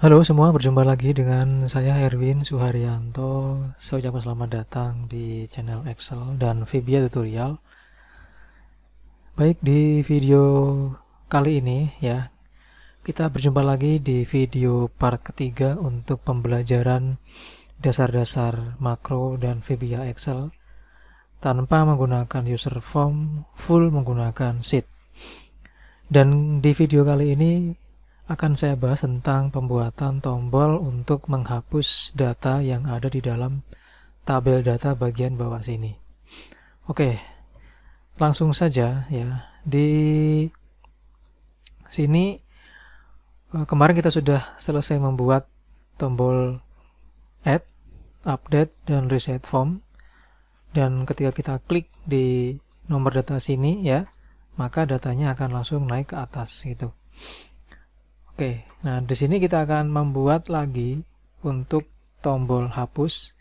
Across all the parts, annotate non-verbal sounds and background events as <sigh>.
Halo semua, berjumpa lagi dengan saya Erwin Suharyanto. Saya ucapkan selamat datang di channel Excel dan Vibia Tutorial. Baik, di video kali ini ya, kita berjumpa lagi di video part ketiga untuk pembelajaran dasar-dasar makro dan Vibia Excel tanpa menggunakan user form, full menggunakan sheet. Dan di video kali ini akan saya bahas tentang pembuatan tombol untuk menghapus data yang ada di dalam tabel data bagian bawah sini. Oke, langsung saja ya. Di sini eh, kemarin kita sudah selesai membuat tombol add, update dan reset form. Dan ketika kita klik di nomor data sini ya, maka datanya akan langsung naik ke atas gitu. Oke, nah di sini kita akan membuat lagi untuk tombol hapus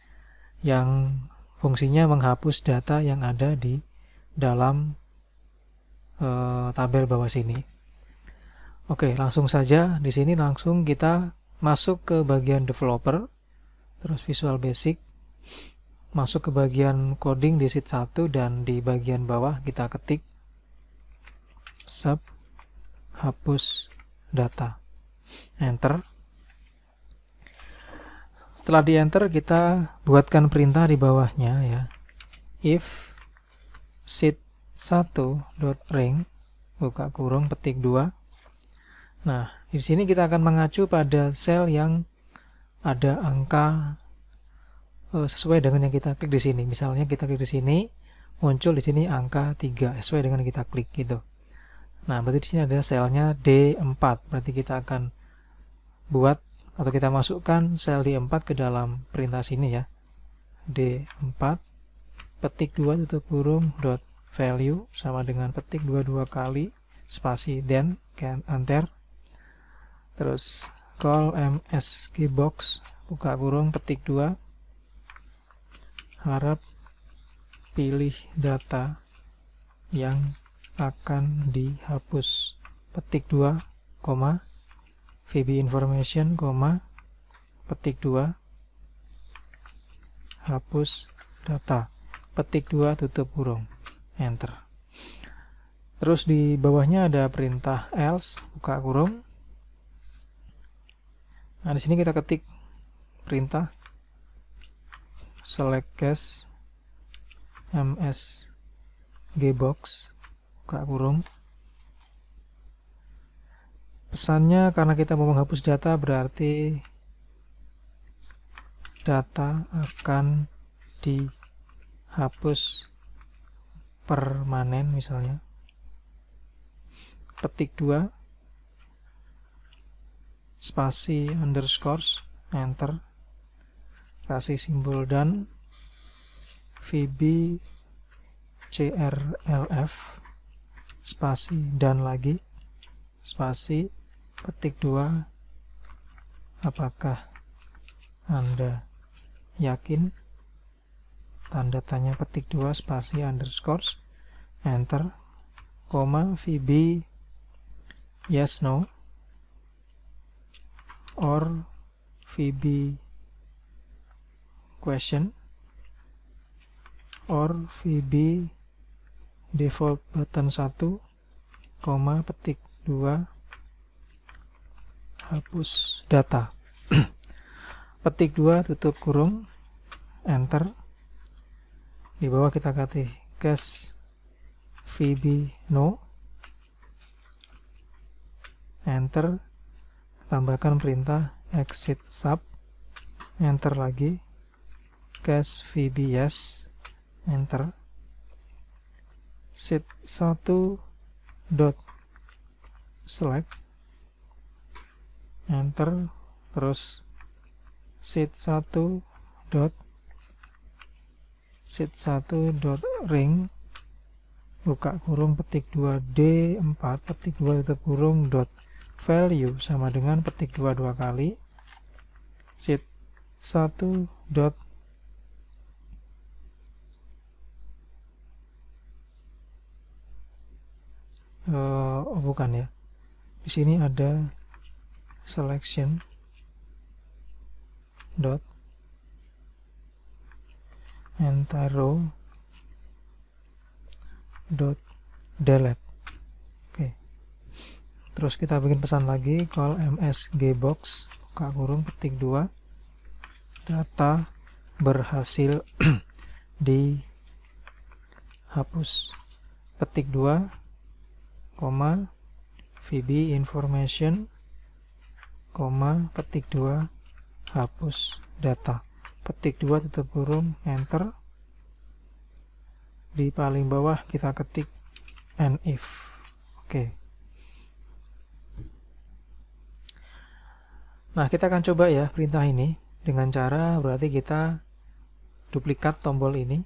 yang fungsinya menghapus data yang ada di dalam e, tabel bawah sini. Oke, langsung saja di sini langsung kita masuk ke bagian developer, terus Visual Basic, masuk ke bagian coding di sheet 1 dan di bagian bawah kita ketik sub hapus data enter setelah di enter kita buatkan perintah di bawahnya ya if seat 1.ring buka kurung petik 2 nah di sini kita akan mengacu pada sel yang ada angka eh, sesuai dengan yang kita klik di sini misalnya kita klik di sini muncul di sini angka 3 sesuai dengan yang kita klik gitu nah berarti di sini ada selnya D4 berarti kita akan buat atau kita masukkan sel D4 ke dalam perintah sini ya D4 petik 2 tutup kurung dot value sama dengan petik 22 kali spasi then can enter terus call ms keybox buka kurung petik 2 harap pilih data yang akan dihapus petik 2, koma VB information, koma, petik 2 hapus data petik 2 tutup kurung, enter terus di bawahnya ada perintah else buka kurung nah di sini kita ketik perintah select case ms gbox buka kurung pesannya karena kita mau menghapus data berarti data akan dihapus permanen misalnya petik 2 spasi underscores enter kasih simbol dan vb crlf spasi dan lagi spasi petik dua apakah anda yakin tanda tanya petik dua spasi underscores enter koma VB yes no or VB question or VB default button 1 koma petik 2 hapus data <clears throat> petik dua tutup kurung enter di bawah kita ganti cache vb no enter tambahkan perintah exit sub enter lagi cache vb yes enter sit 1 dot select enter terus sheet 1 dot sheet 1 dot ring buka kurung petik 2 D4 petik 2 tutup kurung dot value sama dengan petik 2 dua kali sheet 1 dot uh, oh bukan ya di sini ada selection dot entire row dot delete oke terus kita bikin pesan lagi call msgbox buka kurung petik 2 data berhasil <clears throat> dihapus petik 2 koma vb information koma, petik dua hapus data. Petik dua tutup kurung, enter. Di paling bawah kita ketik and if. Oke. Okay. Nah, kita akan coba ya perintah ini dengan cara berarti kita duplikat tombol ini.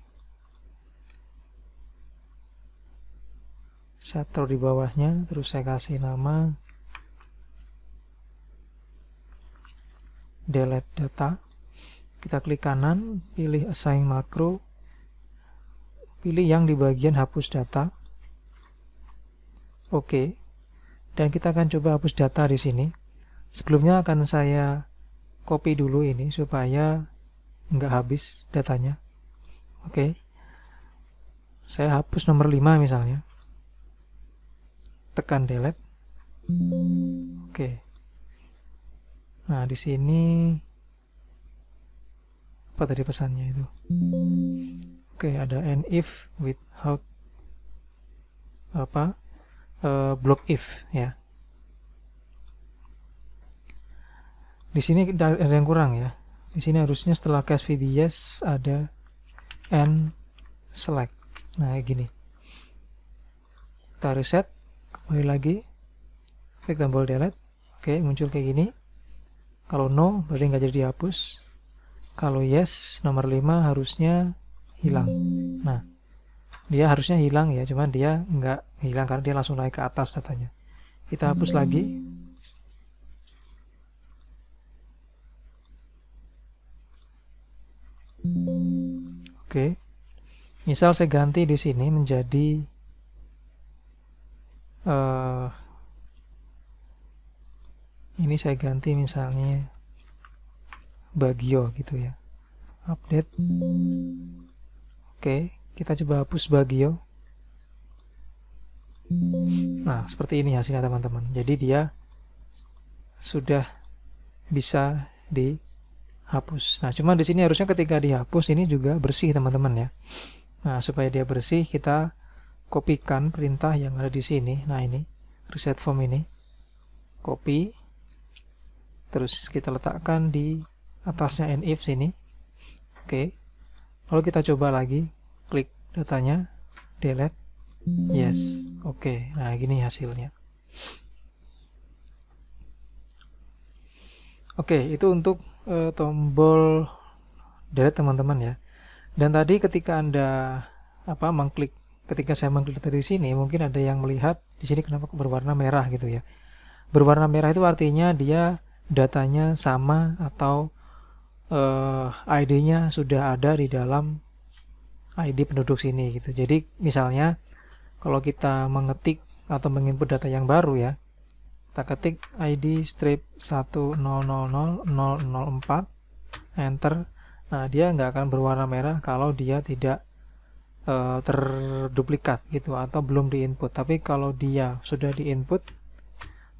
Saya taruh di bawahnya, terus saya kasih nama delete data kita klik kanan pilih assign macro pilih yang di bagian hapus data oke dan kita akan coba hapus data di sini sebelumnya akan saya copy dulu ini supaya nggak habis datanya oke saya hapus nomor 5 misalnya tekan delete oke okay. Nah, di sini apa tadi pesannya itu? Oke, okay, ada and if without apa? Uh, block if ya. Di sini ada yang kurang ya. Di sini harusnya setelah cast VBS ada and select. Nah, kayak gini. Kita reset, kembali lagi. Klik tombol delete. Oke, okay, muncul kayak gini. Kalau no, berarti nggak jadi dihapus. Kalau yes, nomor 5 harusnya hilang. Nah, dia harusnya hilang ya, cuman dia nggak hilang karena dia langsung naik ke atas datanya. Kita hapus lagi. Oke. Misal saya ganti di sini menjadi uh, ini saya ganti misalnya Bagio gitu ya update oke kita coba hapus Bagio nah seperti ini hasilnya teman-teman jadi dia sudah bisa dihapus nah cuman di sini harusnya ketika dihapus ini juga bersih teman-teman ya nah supaya dia bersih kita kopikan perintah yang ada di sini nah ini reset form ini copy terus kita letakkan di atasnya if sini oke lalu kita coba lagi klik datanya delete yes oke nah gini hasilnya oke itu untuk uh, tombol delete teman-teman ya dan tadi ketika anda apa mengklik ketika saya mengklik dari sini mungkin ada yang melihat di sini kenapa berwarna merah gitu ya berwarna merah itu artinya dia datanya sama atau uh, eh, ID-nya sudah ada di dalam ID penduduk sini gitu. Jadi misalnya kalau kita mengetik atau menginput data yang baru ya, kita ketik ID strip 1000004, enter. Nah dia nggak akan berwarna merah kalau dia tidak uh, terduplikat gitu atau belum diinput. Tapi kalau dia sudah diinput,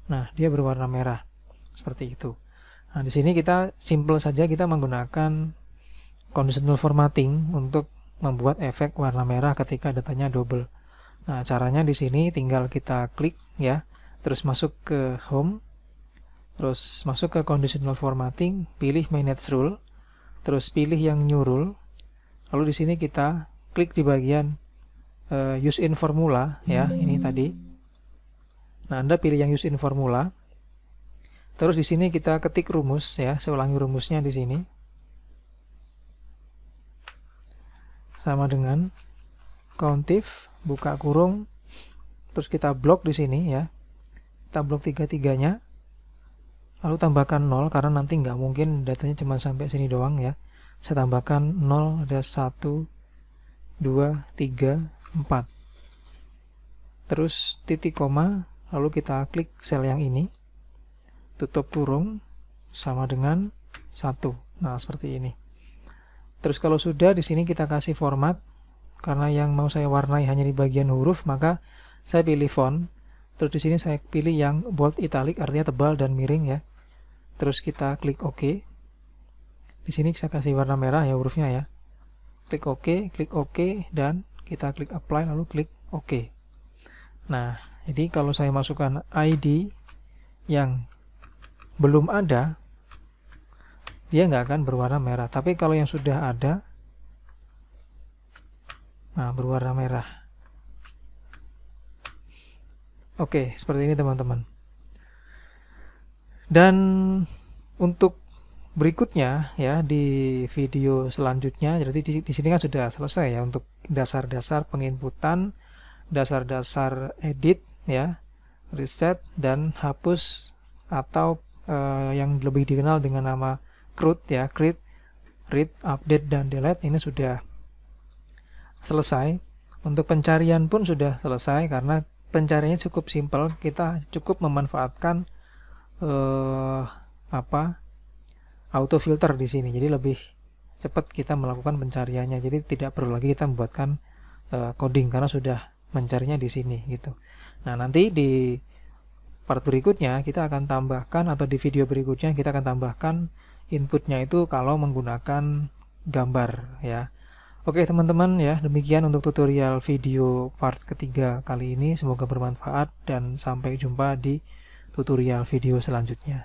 nah dia berwarna merah seperti itu. Nah, di sini kita simple saja kita menggunakan conditional formatting untuk membuat efek warna merah ketika datanya double. Nah, caranya di sini tinggal kita klik ya, terus masuk ke home, terus masuk ke conditional formatting, pilih manage rule, terus pilih yang new rule. Lalu di sini kita klik di bagian uh, use in formula ya, ini tadi. Nah, Anda pilih yang use in formula Terus di sini kita ketik rumus ya, saya ulangi rumusnya di sini. Sama dengan countif buka kurung terus kita blok di sini ya. Kita blok tiga-tiganya. Lalu tambahkan 0 karena nanti nggak mungkin datanya cuma sampai sini doang ya. Saya tambahkan 0 ada 1 2 3 4. Terus titik koma lalu kita klik sel yang ini tutup kurung sama dengan satu. Nah, seperti ini. Terus kalau sudah di sini kita kasih format karena yang mau saya warnai hanya di bagian huruf, maka saya pilih font. Terus di sini saya pilih yang bold italic artinya tebal dan miring ya. Terus kita klik OK. Di sini saya kasih warna merah ya hurufnya ya. Klik OK, klik OK dan kita klik apply lalu klik OK. Nah, jadi kalau saya masukkan ID yang belum ada dia nggak akan berwarna merah tapi kalau yang sudah ada nah berwarna merah oke seperti ini teman-teman dan untuk berikutnya ya di video selanjutnya jadi di, di sini kan sudah selesai ya untuk dasar-dasar penginputan dasar-dasar edit ya reset dan hapus atau uh, yang lebih dikenal dengan nama CRUD ya, create, read, update dan delete ini sudah selesai. Untuk pencarian pun sudah selesai karena pencariannya cukup simpel, kita cukup memanfaatkan uh, apa? auto filter di sini. Jadi lebih cepat kita melakukan pencariannya. Jadi tidak perlu lagi kita membuatkan uh, coding karena sudah mencarinya di sini gitu. Nah, nanti di part berikutnya kita akan tambahkan atau di video berikutnya kita akan tambahkan inputnya itu kalau menggunakan gambar ya Oke teman-teman ya demikian untuk tutorial video part ketiga kali ini semoga bermanfaat dan sampai jumpa di tutorial video selanjutnya